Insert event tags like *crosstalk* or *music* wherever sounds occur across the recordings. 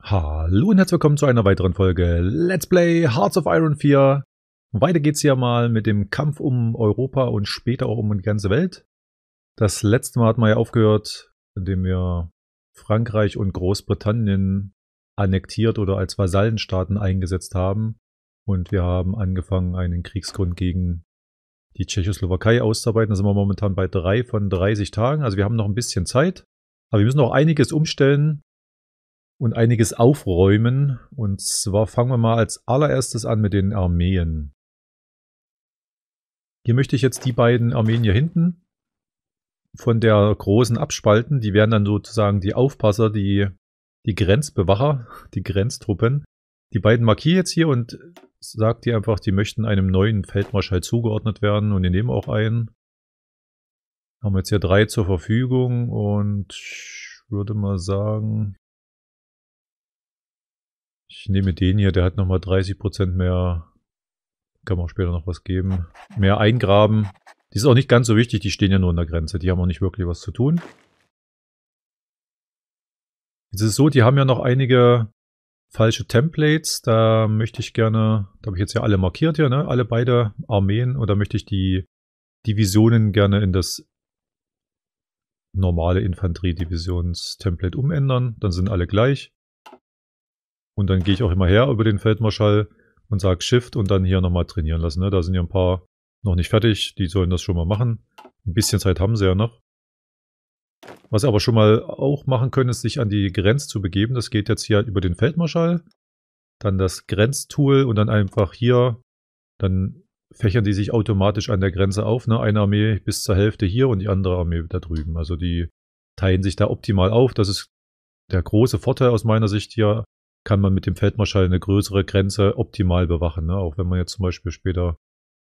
Hallo und herzlich willkommen zu einer weiteren Folge Let's Play Hearts of Iron 4. Weiter geht's hier mal mit dem Kampf um Europa und später auch um die ganze Welt. Das letzte Mal hat man ja aufgehört, indem wir Frankreich und Großbritannien annektiert oder als Vasallenstaaten eingesetzt haben. Und wir haben angefangen, einen Kriegsgrund gegen die Tschechoslowakei auszuarbeiten. Da sind wir momentan bei drei von 30 Tagen. Also wir haben noch ein bisschen Zeit. Aber wir müssen noch einiges umstellen, und einiges aufräumen. Und zwar fangen wir mal als allererstes an mit den Armeen. Hier möchte ich jetzt die beiden Armeen hier hinten von der großen abspalten. Die wären dann sozusagen die Aufpasser, die, die Grenzbewacher, *laughs* die Grenztruppen. Die beiden markiere jetzt hier und sage ihr einfach, die möchten einem neuen Feldmarschall zugeordnet werden und die nehmen auch einen. Haben jetzt hier drei zur Verfügung und ich würde mal sagen, ich nehme den hier, der hat nochmal 30% mehr. Kann man auch später noch was geben. Mehr eingraben. Die ist auch nicht ganz so wichtig, die stehen ja nur an der Grenze. Die haben auch nicht wirklich was zu tun. Jetzt ist es so, die haben ja noch einige falsche Templates. Da möchte ich gerne, da habe ich jetzt ja alle markiert hier, ne? Alle beide Armeen. Und da möchte ich die Divisionen gerne in das normale Infanteriedivisions-Template umändern. Dann sind alle gleich. Und dann gehe ich auch immer her über den Feldmarschall und sage Shift und dann hier nochmal trainieren lassen. Ne? Da sind ja ein paar noch nicht fertig, die sollen das schon mal machen. Ein bisschen Zeit haben sie ja noch. Was sie aber schon mal auch machen können, ist sich an die Grenz zu begeben. Das geht jetzt hier über den Feldmarschall, dann das Grenztool und dann einfach hier, dann fächern die sich automatisch an der Grenze auf. Ne? Eine Armee bis zur Hälfte hier und die andere Armee da drüben. Also die teilen sich da optimal auf. Das ist der große Vorteil aus meiner Sicht hier kann man mit dem Feldmarschall eine größere Grenze optimal bewachen. Ne? Auch wenn man jetzt zum Beispiel später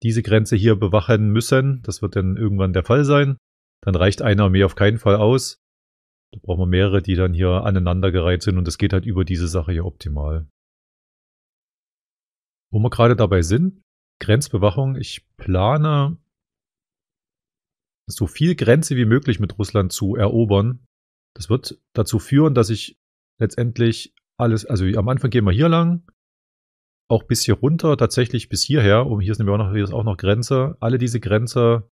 diese Grenze hier bewachen müssen, das wird dann irgendwann der Fall sein, dann reicht eine Armee auf keinen Fall aus. Da brauchen wir mehrere, die dann hier aneinandergereiht sind und das geht halt über diese Sache hier optimal. Wo wir gerade dabei sind, Grenzbewachung. Ich plane, so viel Grenze wie möglich mit Russland zu erobern. Das wird dazu führen, dass ich letztendlich alles, also am Anfang gehen wir hier lang, auch bis hier runter, tatsächlich bis hierher, um hier ist nämlich auch noch, hier ist auch noch Grenze, alle diese Grenze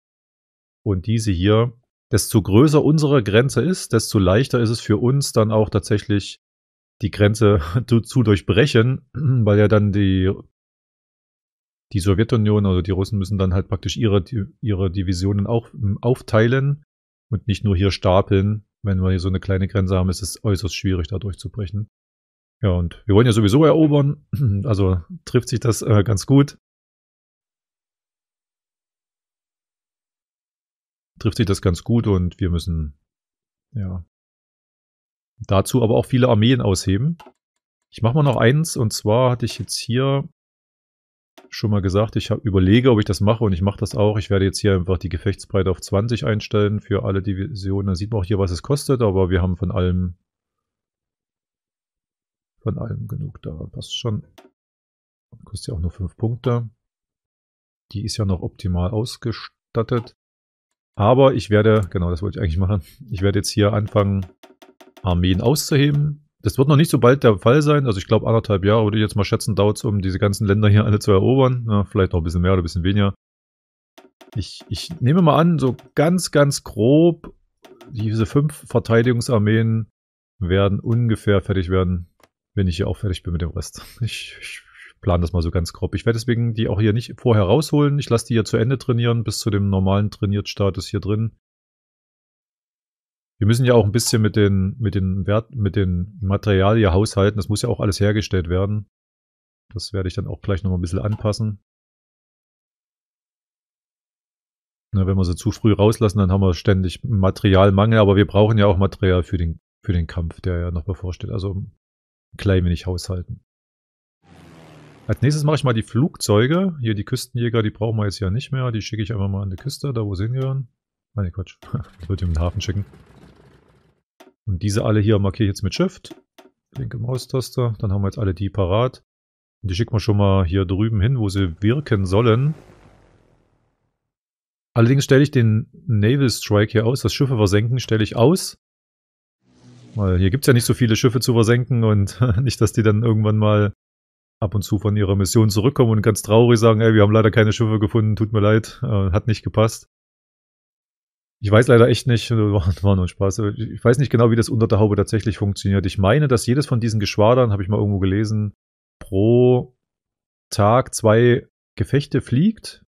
und diese hier, desto größer unsere Grenze ist, desto leichter ist es für uns dann auch tatsächlich die Grenze *laughs* zu, zu durchbrechen, *clears throat* weil ja dann die, die Sowjetunion oder die Russen müssen dann halt praktisch ihre, ihre Divisionen auch hm, aufteilen und nicht nur hier stapeln. Wenn wir hier so eine kleine Grenze haben, ist es äußerst schwierig, da durchzubrechen. Ja, und wir wollen ja sowieso erobern, *clears throat* also trifft sich das äh, ganz gut. Trifft sich das ganz gut und wir müssen, ja, dazu aber auch viele Armeen ausheben. Ich mache mal noch eins und zwar hatte ich jetzt hier schon mal gesagt, ich überlege, ob ich das mache und ich mache das auch. Ich werde jetzt hier einfach die Gefechtsbreite auf 20 einstellen für alle Divisionen. Dann sieht man auch hier, was es kostet, aber wir haben von allem von allem genug da. Passt schon. Kostet ja auch nur 5 Punkte. Die ist ja noch optimal ausgestattet. Aber ich werde, genau das wollte ich eigentlich machen, ich werde jetzt hier anfangen, Armeen auszuheben. Das wird noch nicht so bald der Fall sein. Also ich glaube, anderthalb Jahre würde ich jetzt mal schätzen, dauert es, um diese ganzen Länder hier alle zu erobern. Na, vielleicht noch ein bisschen mehr oder ein bisschen weniger. Ich, ich nehme mal an, so ganz, ganz grob, diese fünf Verteidigungsarmeen werden ungefähr fertig werden wenn ich hier auch fertig bin mit dem Rest. Ich, ich plane das mal so ganz grob. Ich werde deswegen die auch hier nicht vorher rausholen. Ich lasse die hier zu Ende trainieren, bis zu dem normalen Trainiertstatus hier drin. Wir müssen ja auch ein bisschen mit den, mit den Wert, mit den Materialien haushalten. Das muss ja auch alles hergestellt werden. Das werde ich dann auch gleich nochmal ein bisschen anpassen. Na, wenn wir sie zu früh rauslassen, dann haben wir ständig Materialmangel, aber wir brauchen ja auch Material für den, für den Kampf, der ja noch bevorsteht. Also klein wenig haushalten. Als nächstes mache ich mal die Flugzeuge. Hier die Küstenjäger, die brauchen wir jetzt ja nicht mehr. Die schicke ich einfach mal an die Küste, da wo sie hingehören. Ah, Nein, Quatsch. *laughs* Ich wollte ihn in den Hafen schicken. Und diese alle hier markiere ich jetzt mit Shift. Linke Maustaste. Dann haben wir jetzt alle die parat. Und die schicken wir schon mal hier drüben hin, wo sie wirken sollen. Allerdings stelle ich den Naval Strike hier aus. Das Schiffe versenken stelle ich aus. Weil hier gibt es ja nicht so viele Schiffe zu versenken und *laughs* nicht, dass die dann irgendwann mal ab und zu von ihrer Mission zurückkommen und ganz traurig sagen, ey, wir haben leider keine Schiffe gefunden, tut mir leid, äh, hat nicht gepasst. Ich weiß leider echt nicht, *laughs* war nur Spaß. Ich weiß nicht genau, wie das unter der Haube tatsächlich funktioniert. Ich meine, dass jedes von diesen Geschwadern, habe ich mal irgendwo gelesen, pro Tag zwei Gefechte fliegt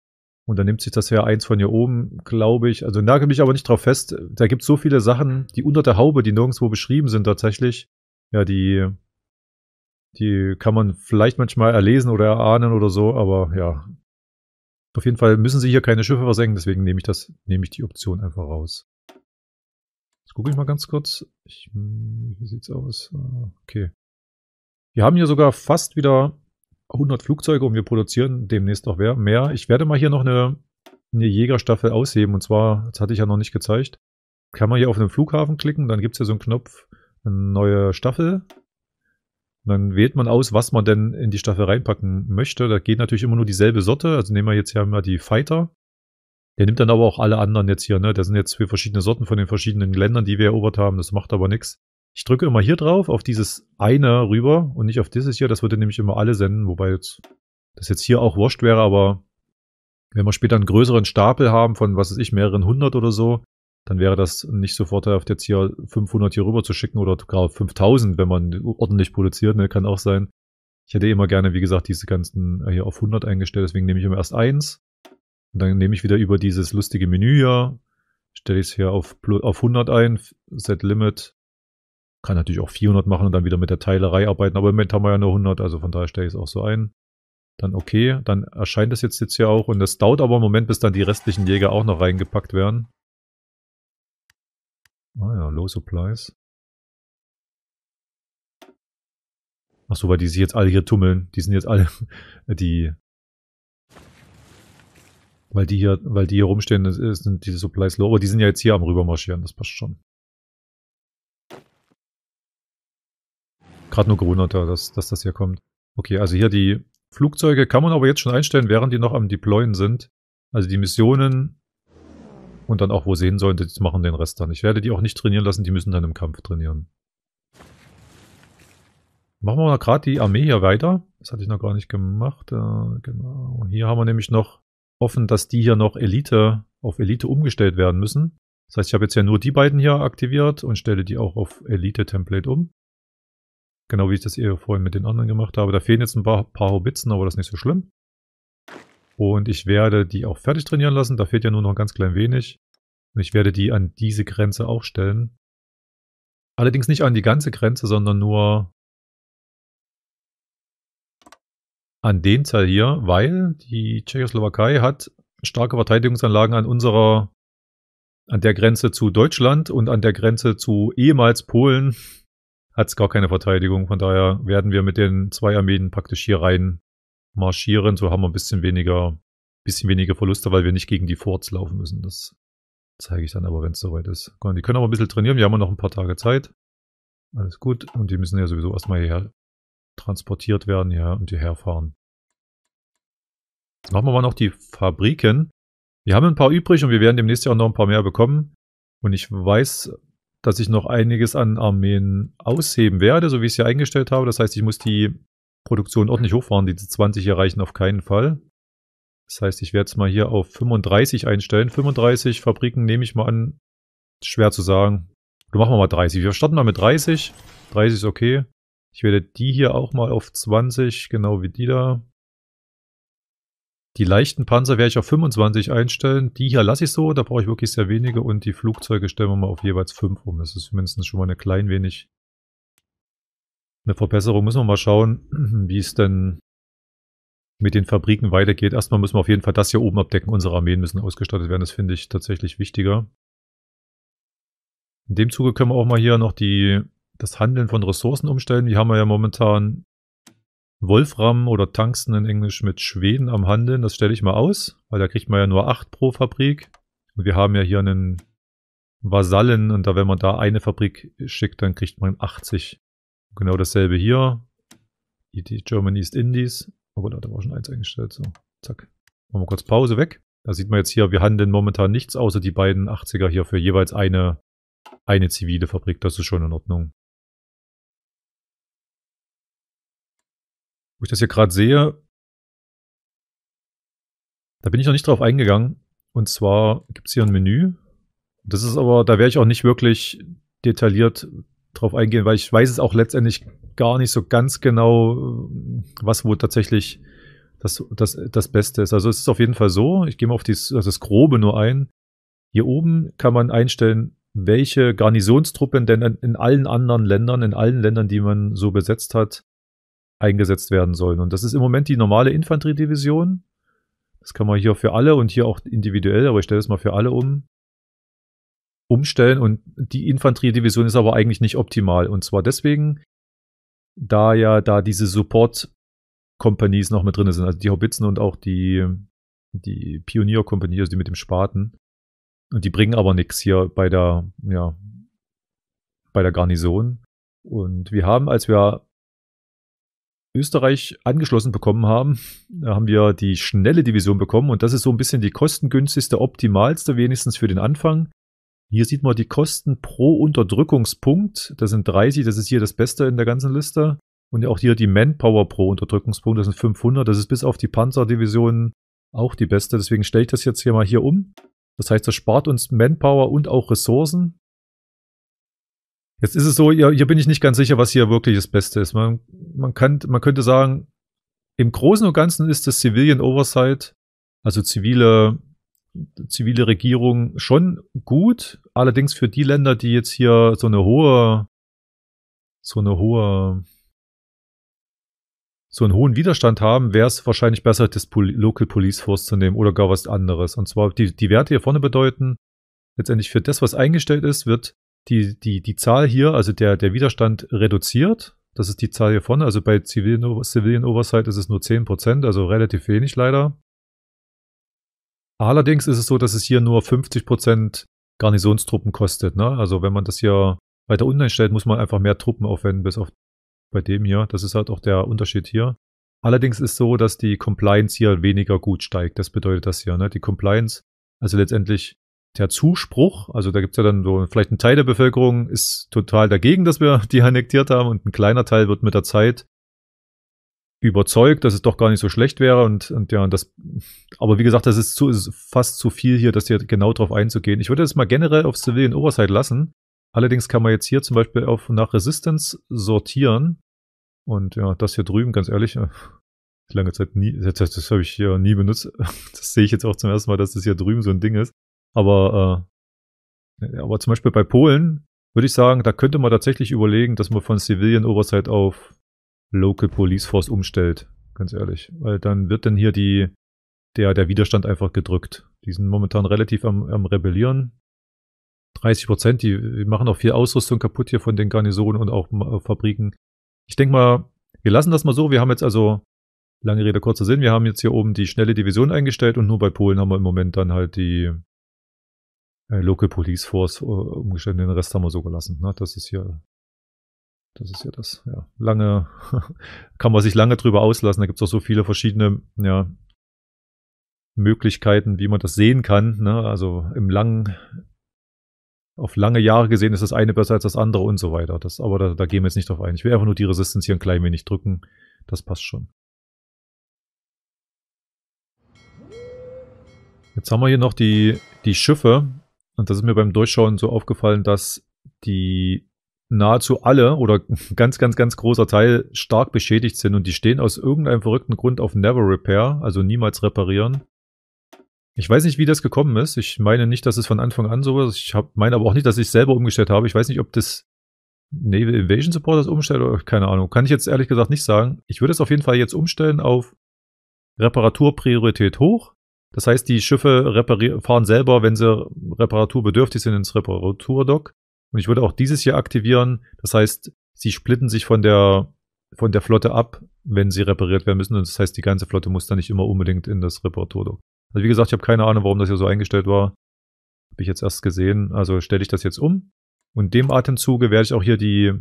und dann nimmt sich das ja eins von hier oben, glaube ich. Also nagel mich aber nicht drauf fest. Da gibt es so viele Sachen, die unter der Haube, die nirgendwo beschrieben sind tatsächlich. Ja, die, die kann man vielleicht manchmal erlesen oder erahnen oder so, aber ja. Auf jeden Fall müssen sie hier keine Schiffe versenken, deswegen nehme ich das, nehme ich die Option einfach raus. Jetzt gucke ich mal ganz kurz. Ich, wie hm, sieht's aus? Ah, okay. Wir haben hier sogar fast wieder 100 Flugzeuge und wir produzieren demnächst noch mehr. Ich werde mal hier noch eine, eine Jägerstaffel ausheben und zwar, das hatte ich ja noch nicht gezeigt, kann man hier auf einen Flughafen klicken, dann gibt es hier so einen Knopf, eine neue Staffel. Und dann wählt man aus, was man denn in die Staffel reinpacken möchte. Da geht natürlich immer nur dieselbe Sorte. Also nehmen wir jetzt hier mal die Fighter. Der nimmt dann aber auch alle anderen jetzt hier. Ne? Da sind jetzt für verschiedene Sorten von den verschiedenen Ländern, die wir erobert haben. Das macht aber nichts. Ich drücke immer hier drauf, auf dieses eine rüber und nicht auf dieses hier. Das würde nämlich immer alle senden, wobei jetzt das jetzt hier auch wurscht wäre, aber wenn wir später einen größeren Stapel haben von, was weiß ich, mehreren hundert oder so, dann wäre das nicht so vorteilhaft, jetzt hier 500 hier rüber zu schicken oder gerade 5000, wenn man ordentlich produziert, ne, kann auch sein. Ich hätte immer gerne, wie gesagt, diese ganzen äh, hier auf 100 eingestellt, deswegen nehme ich immer erst eins. Und dann nehme ich wieder über dieses lustige Menü hier, stelle ich es hier auf, auf 100 ein, Set Limit kann natürlich auch 400 machen und dann wieder mit der Teilerei arbeiten, aber im Moment haben wir ja nur 100, also von daher stelle ich es auch so ein. Dann okay, dann erscheint es jetzt, jetzt hier auch und das dauert aber einen Moment, bis dann die restlichen Jäger auch noch reingepackt werden. Ah ja, Low Supplies. Ach so, weil die sich jetzt alle hier tummeln. Die sind jetzt alle, *laughs* die... Weil die hier, weil die hier rumstehen, sind diese Supplies low. Aber die sind ja jetzt hier am rübermarschieren, das passt schon. gerade nur gewundert, dass, dass das hier kommt. Okay, also hier die Flugzeuge kann man aber jetzt schon einstellen, während die noch am Deployen sind. Also die Missionen und dann auch, wo sie hin sollen, das machen den Rest dann. Ich werde die auch nicht trainieren lassen, die müssen dann im Kampf trainieren. Machen wir mal gerade die Armee hier weiter. Das hatte ich noch gar nicht gemacht. Äh, genau. hier haben wir nämlich noch offen, dass die hier noch Elite auf Elite umgestellt werden müssen. Das heißt, ich habe jetzt ja nur die beiden hier aktiviert und stelle die auch auf Elite-Template um. Genau wie ich das hier vorhin mit den anderen gemacht habe. Da fehlen jetzt ein paar, paar Haubitzen, aber das ist nicht so schlimm. Und ich werde die auch fertig trainieren lassen. Da fehlt ja nur noch ein ganz klein wenig. Und ich werde die an diese Grenze auch stellen. Allerdings nicht an die ganze Grenze, sondern nur an den Teil hier, weil die Tschechoslowakei hat starke Verteidigungsanlagen an unserer, an der Grenze zu Deutschland und an der Grenze zu ehemals Polen hat es gar keine Verteidigung. Von daher werden wir mit den zwei Armeen praktisch hier rein marschieren. So haben wir ein bisschen weniger, bisschen weniger Verluste, weil wir nicht gegen die Forts laufen müssen. Das zeige ich dann aber, wenn es soweit ist. Die können aber ein bisschen trainieren. Wir haben noch ein paar Tage Zeit. Alles gut. Und die müssen ja sowieso erstmal hierher transportiert werden ja, und hierher fahren. Jetzt machen wir mal noch die Fabriken. Wir haben ein paar übrig und wir werden demnächst ja auch noch ein paar mehr bekommen. Und ich weiß dass ich noch einiges an Armeen ausheben werde, so wie ich es hier eingestellt habe. Das heißt, ich muss die Produktion ordentlich hochfahren. Diese 20 hier reichen auf keinen Fall. Das heißt, ich werde es mal hier auf 35 einstellen. 35 Fabriken nehme ich mal an. Schwer zu sagen. Oder machen wir mal 30. Wir starten mal mit 30. 30 ist okay. Ich werde die hier auch mal auf 20, genau wie die da. Die leichten Panzer werde ich auf 25 einstellen. Die hier lasse ich so, da brauche ich wirklich sehr wenige. Und die Flugzeuge stellen wir mal auf jeweils 5 um. Das ist mindestens schon mal eine klein wenig eine Verbesserung. Müssen wir mal schauen, *clears throat* wie es denn mit den Fabriken weitergeht. Erstmal müssen wir auf jeden Fall das hier oben abdecken. Unsere Armeen müssen ausgestattet werden. Das finde ich tatsächlich wichtiger. In dem Zuge können wir auch mal hier noch die, das Handeln von Ressourcen umstellen. Die haben wir ja momentan Wolfram oder Tungsten in Englisch mit Schweden am Handeln. Das stelle ich mal aus, weil da kriegt man ja nur 8 pro Fabrik. Und wir haben ja hier einen Vasallen und da, wenn man da eine Fabrik schickt, dann kriegt man 80. Genau dasselbe hier. Die German East Indies. Oh Gott, da war schon eins eingestellt. So, zack. Machen wir kurz Pause weg. Da sieht man jetzt hier, wir handeln momentan nichts, außer die beiden 80er hier für jeweils eine, eine zivile Fabrik. Das ist schon in Ordnung. Wo ich das hier gerade sehe, da bin ich noch nicht drauf eingegangen. Und zwar gibt es hier ein Menü. Das ist aber, da werde ich auch nicht wirklich detailliert drauf eingehen, weil ich weiß es auch letztendlich gar nicht so ganz genau, was wo tatsächlich das, das, das Beste ist. Also es ist auf jeden Fall so, ich gehe mal auf dies, also das Grobe nur ein. Hier oben kann man einstellen, welche Garnisonstruppen denn in, in allen anderen Ländern, in allen Ländern, die man so besetzt hat, eingesetzt werden sollen. Und das ist im Moment die normale Infanteriedivision. Das kann man hier für alle und hier auch individuell, aber ich stelle es mal für alle um. Umstellen und die Infanteriedivision ist aber eigentlich nicht optimal. Und zwar deswegen, da ja da diese Support-Companies noch mit drin sind, also die Hobbitzen und auch die, die Pionier-Kompanie, also die mit dem Spaten. Und die bringen aber nichts hier bei der, ja, bei der Garnison. Und wir haben, als wir Österreich angeschlossen bekommen haben, haben wir die schnelle Division bekommen und das ist so ein bisschen die kostengünstigste, optimalste, wenigstens für den Anfang. Hier sieht man die Kosten pro Unterdrückungspunkt. Das sind 30, das ist hier das Beste in der ganzen Liste. Und auch hier die Manpower pro Unterdrückungspunkt, das sind 500. Das ist bis auf die Panzerdivision auch die beste. Deswegen stelle ich das jetzt hier mal hier um. Das heißt, das spart uns Manpower und auch Ressourcen. Jetzt ist es so, hier, hier bin ich nicht ganz sicher, was hier wirklich das Beste ist. Man, man, kann, man könnte sagen, im Großen und Ganzen ist das Civilian Oversight, also zivile, zivile Regierung, schon gut. Allerdings für die Länder, die jetzt hier so eine hohe, so eine hohe, so einen hohen Widerstand haben, wäre es wahrscheinlich besser, das Pol Local Police Force zu nehmen oder gar was anderes. Und zwar die, die Werte hier vorne bedeuten, letztendlich für das, was eingestellt ist, wird die, die, die Zahl hier, also der, der Widerstand reduziert. Das ist die Zahl hier vorne. Also bei Civilian, Civilian Oversight ist es nur 10%, also relativ wenig leider. Allerdings ist es so, dass es hier nur 50% Garnisonstruppen kostet. Ne? Also wenn man das hier weiter unten einstellt, muss man einfach mehr Truppen aufwenden, bis auf bei dem hier. Das ist halt auch der Unterschied hier. Allerdings ist so, dass die Compliance hier weniger gut steigt. Das bedeutet das hier. Ne? Die Compliance, also letztendlich der Zuspruch, also da gibt's ja dann so, vielleicht ein Teil der Bevölkerung ist total dagegen, dass wir *laughs* die annektiert haben und ein kleiner Teil wird mit der Zeit überzeugt, dass es doch gar nicht so schlecht wäre und, und ja, und das, aber wie gesagt, das ist, zu, ist fast zu viel hier, das hier genau drauf einzugehen. Ich würde das mal generell auf Civilian Oversight lassen. Allerdings kann man jetzt hier zum Beispiel auf, nach Resistance sortieren. Und ja, das hier drüben, ganz ehrlich, äh, lange Zeit nie, das, das habe ich hier nie benutzt. *laughs* Das sehe ich jetzt auch zum ersten Mal, dass das hier drüben so ein Ding ist. Aber, äh, aber zum Beispiel bei Polen würde ich sagen, da könnte man tatsächlich überlegen, dass man von Civilian Oversight auf Local Police Force umstellt. Ganz ehrlich. Weil dann wird dann hier die, der, der Widerstand einfach gedrückt. Die sind momentan relativ am, am Rebellieren. 30 Prozent, die, die machen auch viel Ausrüstung kaputt hier von den Garnisonen und auch Fabriken. Ich denke mal, wir lassen das mal so. Wir haben jetzt also, lange Rede, kurzer Sinn, wir haben jetzt hier oben die schnelle Division eingestellt und nur bei Polen haben wir im Moment dann halt die äh, Local Police Force äh, umgestellt. Den Rest haben wir so gelassen. Ne? Das ist hier, das ist hier das. Ja, lange *laughs* kann man sich lange drüber auslassen. Da gibt es auch so viele verschiedene ja, Möglichkeiten, wie man das sehen kann. Ne? Also im langen, auf lange Jahre gesehen ist das eine besser als das andere und so weiter. Das, aber da, da gehen wir jetzt nicht drauf ein. Ich will einfach nur die Resistance hier ein klein wenig drücken. Das passt schon. Jetzt haben wir hier noch die, die Schiffe, und das ist mir beim Durchschauen so aufgefallen, dass die nahezu alle oder *laughs* ganz, ganz, ganz großer Teil stark beschädigt sind und die stehen aus irgendeinem verrückten Grund auf Never Repair, also niemals reparieren. Ich weiß nicht, wie das gekommen ist. Ich meine nicht, dass es von Anfang an so ist. Ich hab, meine aber auch nicht, dass ich es selber umgestellt habe. Ich weiß nicht, ob das Naval Invasion Support das umstellt oder keine Ahnung. Kann ich jetzt ehrlich gesagt nicht sagen. Ich würde es auf jeden Fall jetzt umstellen auf Reparaturpriorität hoch, das heißt, die Schiffe fahren selber, wenn sie reparaturbedürftig sind, ins Reparaturdock. Und ich würde auch dieses hier aktivieren. Das heißt, sie splitten sich von der, von der Flotte ab, wenn sie repariert werden müssen. Und das heißt, die ganze Flotte muss dann nicht immer unbedingt in das Reparaturdock. Also wie gesagt, ich habe keine Ahnung, warum das hier so eingestellt war. Habe ich jetzt erst gesehen. Also stelle ich das jetzt um. Und dem Atemzuge werde ich auch hier die,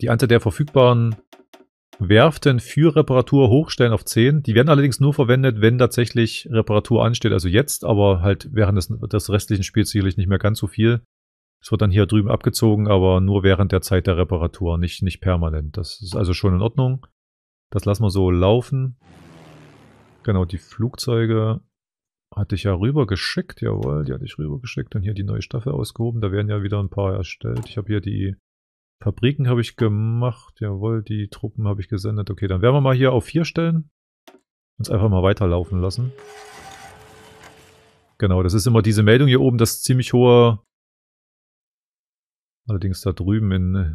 die Anzahl der verfügbaren Werften für Reparatur hochstellen auf 10. Die werden allerdings nur verwendet, wenn tatsächlich Reparatur ansteht. Also jetzt, aber halt während des, des restlichen Spiels sicherlich nicht mehr ganz so viel. Es wird dann hier drüben abgezogen, aber nur während der Zeit der Reparatur, nicht, nicht permanent. Das ist also schon in Ordnung. Das lassen wir so laufen. Genau, die Flugzeuge hatte ich ja rübergeschickt. Jawohl, die hatte ich rübergeschickt. Und hier die neue Staffel ausgehoben. Da werden ja wieder ein paar erstellt. Ich habe hier die Fabriken habe ich gemacht, jawohl, die Truppen habe ich gesendet. Okay, dann werden wir mal hier auf 4 stellen. Uns einfach mal weiterlaufen lassen. Genau, das ist immer diese Meldung hier oben, das ziemlich hohe... Allerdings da drüben in... Äh,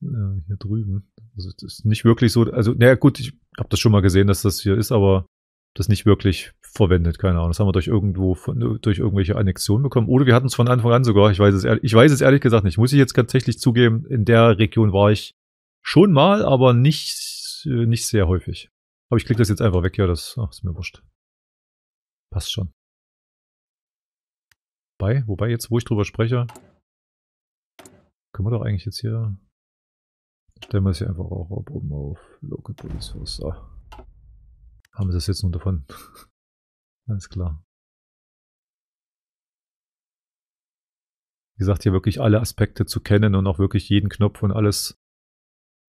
*laughs* hier drüben. Also das ist nicht wirklich so... Also, naja gut, ich habe das schon mal gesehen, dass das hier ist, aber das nicht wirklich verwendet, keine Ahnung. Das haben wir durch irgendwo von, durch irgendwelche Annexionen bekommen. Oder wir hatten es von Anfang an sogar, ich weiß es ehrlich, ich weiß es ehrlich gesagt nicht. Muss ich jetzt tatsächlich zugeben, in der Region war ich schon mal, aber nicht, äh, nicht sehr häufig. Aber ich klicke das jetzt einfach weg, ja, das ach, ist mir wurscht. Passt schon. Wobei, wobei jetzt, wo ich drüber spreche, können wir doch eigentlich jetzt hier. Stellen wir es hier einfach auch oben auf Local Police Force. So. Ah. Haben wir das jetzt nur davon? Alles klar. Wie gesagt, hier wirklich alle Aspekte zu kennen und auch wirklich jeden Knopf und alles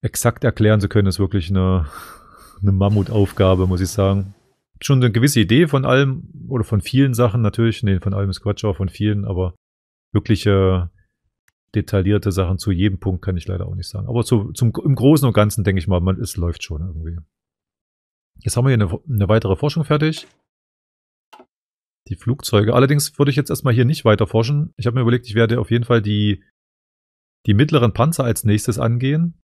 exakt erklären zu können, ist wirklich eine, *laughs* eine Mammutaufgabe, muss ich sagen. Schon eine gewisse Idee von allem oder von vielen Sachen natürlich. Nee, von allem ist Quatsch, auch von vielen, aber wirklich äh, detaillierte Sachen zu jedem Punkt kann ich leider auch nicht sagen. Aber zu, zum, im Großen und Ganzen denke ich mal, man, es läuft schon irgendwie. Jetzt haben wir hier eine, eine weitere Forschung fertig die Flugzeuge. Allerdings würde ich jetzt erstmal hier nicht weiter forschen. Ich habe mir überlegt, ich werde auf jeden Fall die, die mittleren Panzer als nächstes angehen,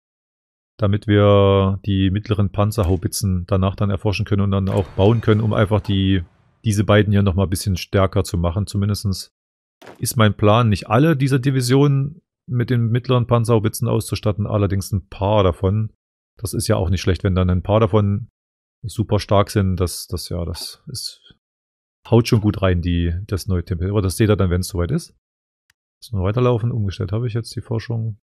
damit wir die mittleren Panzerhaubitzen danach dann erforschen können und dann auch bauen können, um einfach die, diese beiden hier nochmal ein bisschen stärker zu machen. Zumindest ist mein Plan, nicht alle dieser Divisionen mit den mittleren Panzerhaubitzen auszustatten, allerdings ein paar davon. Das ist ja auch nicht schlecht, wenn dann ein paar davon super stark sind. Das, das ja, das ist haut schon gut rein, die, das neue Tempel. Aber das seht ihr dann, wenn es soweit ist. Müssen wir weiterlaufen. Umgestellt habe ich jetzt die Forschung.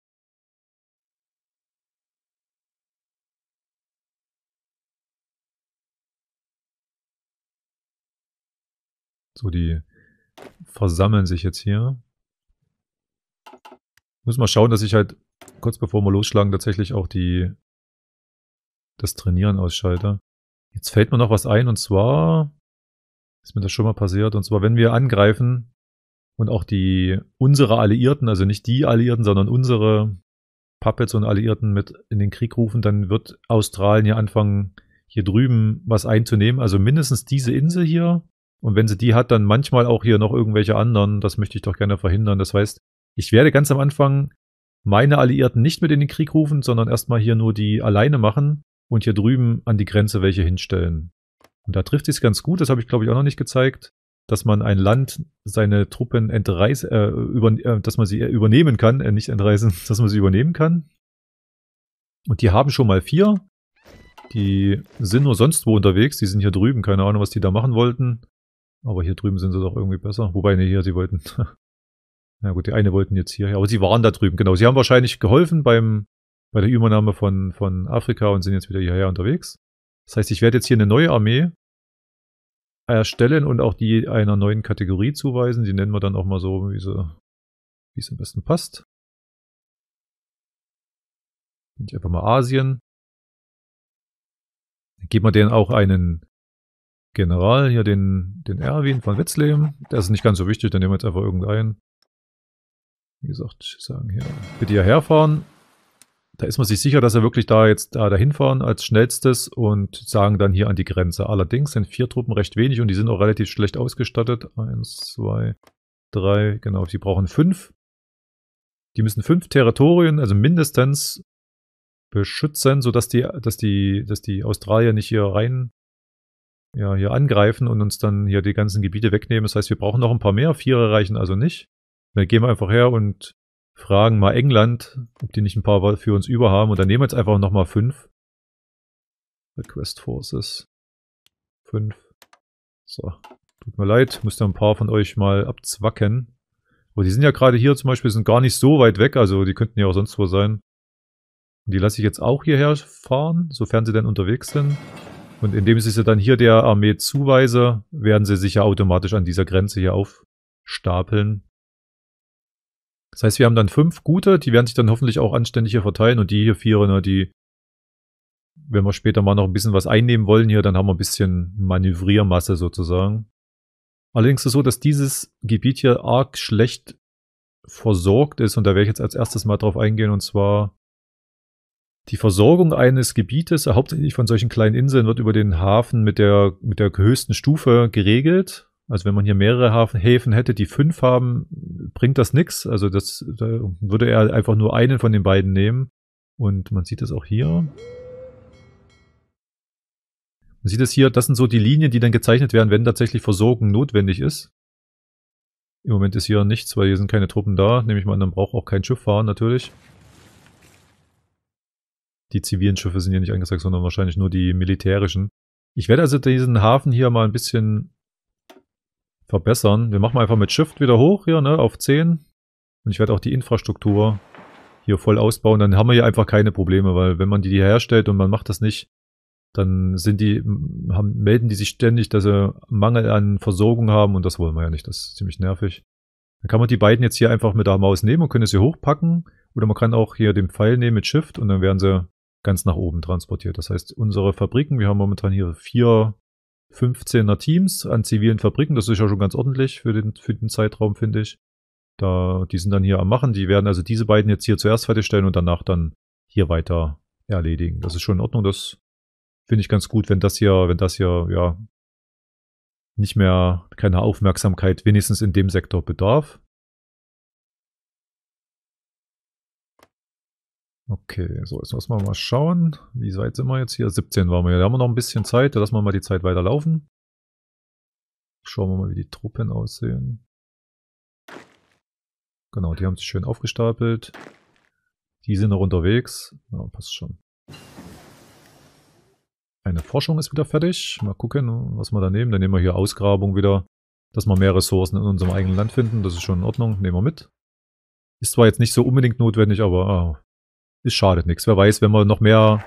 So, die versammeln sich jetzt hier. Muss mal schauen, dass ich halt kurz bevor wir losschlagen tatsächlich auch die das Trainieren ausschalte. Jetzt fällt mir noch was ein und zwar ist mir das schon mal passiert. Und zwar, wenn wir angreifen und auch die unsere Alliierten, also nicht die Alliierten, sondern unsere Puppets und Alliierten mit in den Krieg rufen, dann wird Australien ja anfangen, hier drüben was einzunehmen. Also mindestens diese Insel hier. Und wenn sie die hat, dann manchmal auch hier noch irgendwelche anderen. Das möchte ich doch gerne verhindern. Das heißt, ich werde ganz am Anfang meine Alliierten nicht mit in den Krieg rufen, sondern erstmal hier nur die alleine machen und hier drüben an die Grenze welche hinstellen. Und da trifft sich ganz gut, das habe ich glaube ich auch noch nicht gezeigt, dass man ein Land seine Truppen entreißen, äh, über, äh, dass man sie übernehmen kann, äh, nicht entreißen, *laughs* dass man sie übernehmen kann. Und die haben schon mal vier. Die sind nur sonst wo unterwegs, die sind hier drüben, keine Ahnung, was die da machen wollten. Aber hier drüben sind sie doch irgendwie besser. Wobei, ne, hier, sie wollten. *laughs* Na gut, die eine wollten jetzt hierher, aber sie waren da drüben, genau. Sie haben wahrscheinlich geholfen beim, bei der Übernahme von, von Afrika und sind jetzt wieder hierher unterwegs. Das heißt, ich werde jetzt hier eine neue Armee erstellen und auch die einer neuen Kategorie zuweisen. Die nennen wir dann auch mal so, wie sie, wie es am besten passt. Nehme ich einfach mal Asien. Dann geben wir denen auch einen General, hier den, den Erwin von Wetzleben. Der ist nicht ganz so wichtig, dann nehmen wir jetzt einfach irgendeinen. Wie gesagt, sagen hier, bitte hierher fahren. Da ist man sich sicher, dass er wirklich da jetzt da, äh, dahin fahren als schnellstes und sagen dann hier an die Grenze. Allerdings sind vier Truppen recht wenig und die sind auch relativ schlecht ausgestattet. Eins, zwei, drei, genau, sie brauchen fünf. Die müssen fünf Territorien, also mindestens, beschützen, sodass die, dass die, dass die Australier nicht hier rein, ja, hier angreifen und uns dann hier die ganzen Gebiete wegnehmen. Das heißt, wir brauchen noch ein paar mehr. Vier reichen also nicht. Dann gehen wir einfach her und fragen mal England, ob die nicht ein paar für uns über haben. Und dann nehmen wir jetzt einfach nochmal fünf. Request Forces. Fünf. So. Tut mir leid, müsste ein paar von euch mal abzwacken. Aber die sind ja gerade hier zum Beispiel, sind gar nicht so weit weg, also die könnten ja auch sonst wo sein. Und die lasse ich jetzt auch hierher fahren, sofern sie denn unterwegs sind. Und indem ich sie dann hier der Armee zuweise, werden sie sich ja automatisch an dieser Grenze hier aufstapeln. Das heißt, wir haben dann fünf gute, die werden sich dann hoffentlich auch anständig hier verteilen und die hier vier, ne, die, wenn wir später mal noch ein bisschen was einnehmen wollen hier, dann haben wir ein bisschen Manövriermasse sozusagen. Allerdings ist es so, dass dieses Gebiet hier arg schlecht versorgt ist und da werde ich jetzt als erstes mal drauf eingehen und zwar die Versorgung eines Gebietes, hauptsächlich von solchen kleinen Inseln, wird über den Hafen mit der, mit der höchsten Stufe geregelt. Also wenn man hier mehrere Häfen hätte, die fünf haben, bringt das nichts. Also das da würde er einfach nur einen von den beiden nehmen. Und man sieht das auch hier. Man sieht es hier, das sind so die Linien, die dann gezeichnet werden, wenn tatsächlich Versorgung notwendig ist. Im Moment ist hier nichts, weil hier sind keine Truppen da. Nehme ich mal an, dann braucht auch kein Schiff fahren natürlich. Die zivilen Schiffe sind hier nicht angesagt, sondern wahrscheinlich nur die militärischen. Ich werde also diesen Hafen hier mal ein bisschen verbessern. Wir machen einfach mit Shift wieder hoch hier, ne, auf 10. Und ich werde auch die Infrastruktur hier voll ausbauen. Dann haben wir hier einfach keine Probleme, weil wenn man die hier herstellt und man macht das nicht, dann sind die, haben, melden die sich ständig, dass sie Mangel an Versorgung haben und das wollen wir ja nicht. Das ist ziemlich nervig. Dann kann man die beiden jetzt hier einfach mit der Maus nehmen und können sie hochpacken. Oder man kann auch hier den Pfeil nehmen mit Shift und dann werden sie ganz nach oben transportiert. Das heißt, unsere Fabriken, wir haben momentan hier vier 15er Teams an zivilen Fabriken. Das ist ja schon ganz ordentlich für den, für den Zeitraum, finde ich. Da, die sind dann hier am Machen. Die werden also diese beiden jetzt hier zuerst fertigstellen und danach dann hier weiter erledigen. Das ist schon in Ordnung. Das finde ich ganz gut, wenn das hier, wenn das hier, ja, nicht mehr keine Aufmerksamkeit wenigstens in dem Sektor bedarf. Okay, so, jetzt müssen wir mal schauen. Wie weit sind wir jetzt hier? 17 waren wir. ja. Da haben wir noch ein bisschen Zeit. Da lassen wir mal die Zeit weiterlaufen. Schauen wir mal, wie die Truppen aussehen. Genau, die haben sich schön aufgestapelt. Die sind noch unterwegs. Ja, passt schon. Eine Forschung ist wieder fertig. Mal gucken, was wir da nehmen. Dann nehmen wir hier Ausgrabung wieder. Dass wir mehr Ressourcen in unserem eigenen Land finden. Das ist schon in Ordnung. Nehmen wir mit. Ist zwar jetzt nicht so unbedingt notwendig, aber ah, es schadet nichts. Wer weiß, wenn wir noch mehr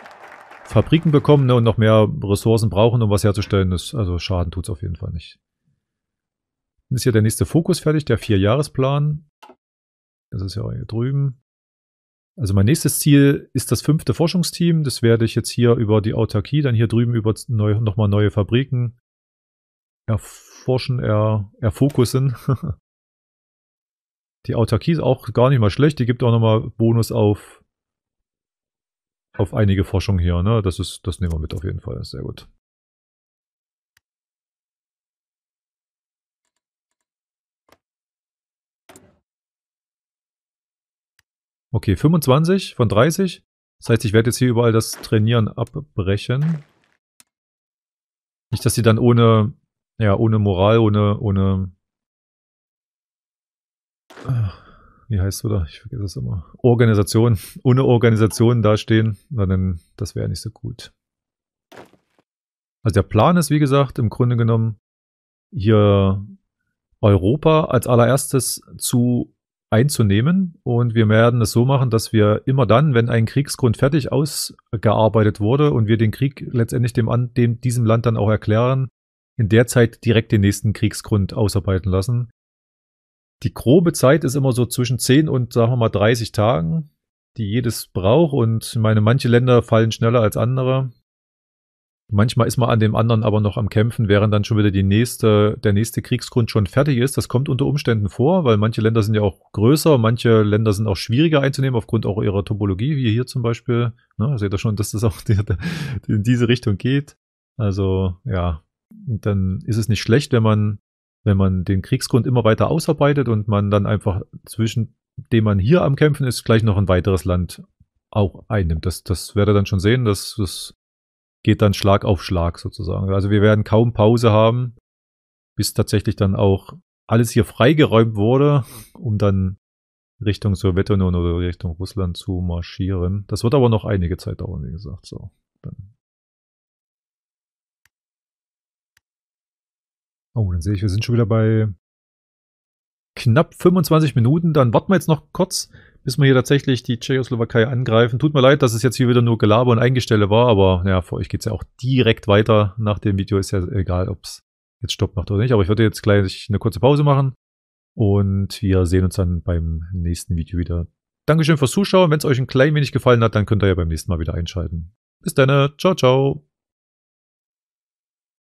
Fabriken bekommen ne, und noch mehr Ressourcen brauchen, um was herzustellen, das, also Schaden tut es auf jeden Fall nicht. Dann ist hier der nächste Fokus fertig, der Vierjahresplan. Das ist ja auch hier drüben. Also mein nächstes Ziel ist das fünfte Forschungsteam. Das werde ich jetzt hier über die Autarkie, dann hier drüben über neu, nochmal neue Fabriken erforschen, er, erfokussen. *laughs* die Autarkie ist auch gar nicht mal schlecht. Die gibt auch nochmal Bonus auf auf einige Forschung hier. Ne? Das, ist, das nehmen wir mit auf jeden Fall. Sehr gut. Okay, 25 von 30. Das heißt, ich werde jetzt hier überall das Trainieren abbrechen. Nicht, dass sie dann ohne, ja, ohne Moral, ohne, ohne... Ach wie heißt es oder? Ich vergesse es immer. Organisation. Ohne Organisation dastehen, dann, das wäre nicht so gut. Also der Plan ist, wie gesagt, im Grunde genommen, hier Europa als allererstes zu einzunehmen. Und wir werden es so machen, dass wir immer dann, wenn ein Kriegsgrund fertig ausgearbeitet wurde und wir den Krieg letztendlich dem, dem diesem Land dann auch erklären, in der Zeit direkt den nächsten Kriegsgrund ausarbeiten lassen. Die grobe Zeit ist immer so zwischen 10 und, sagen wir mal, 30 Tagen, die jedes braucht. Und ich meine, manche Länder fallen schneller als andere. Manchmal ist man an dem anderen aber noch am Kämpfen, während dann schon wieder die nächste, der nächste Kriegsgrund schon fertig ist. Das kommt unter Umständen vor, weil manche Länder sind ja auch größer, manche Länder sind auch schwieriger einzunehmen, aufgrund auch ihrer Topologie, wie hier zum Beispiel. Ne, seht ihr schon, dass das auch die, die in diese Richtung geht. Also ja, dann ist es nicht schlecht, wenn man wenn man den Kriegsgrund immer weiter ausarbeitet und man dann einfach zwischen dem man hier am Kämpfen ist, gleich noch ein weiteres Land auch einnimmt. Das, das werdet ihr dann schon sehen, das, das geht dann Schlag auf Schlag sozusagen. Also wir werden kaum Pause haben, bis tatsächlich dann auch alles hier freigeräumt wurde, um dann Richtung Sowjetunion oder Richtung Russland zu marschieren. Das wird aber noch einige Zeit dauern, wie gesagt. So, dann Oh, dann sehe ich, wir sind schon wieder bei knapp 25 Minuten. Dann warten wir jetzt noch kurz, bis wir hier tatsächlich die Tschechoslowakei angreifen. Tut mir leid, dass es jetzt hier wieder nur Gelaber und Eingestelle war, aber naja, für euch geht es ja auch direkt weiter. Nach dem Video ist ja egal, ob es jetzt Stopp macht oder nicht. Aber ich würde jetzt gleich eine kurze Pause machen und wir sehen uns dann beim nächsten Video wieder. Dankeschön fürs Zuschauen. Wenn es euch ein klein wenig gefallen hat, dann könnt ihr ja beim nächsten Mal wieder einschalten. Bis dann. Ne? Ciao, ciao.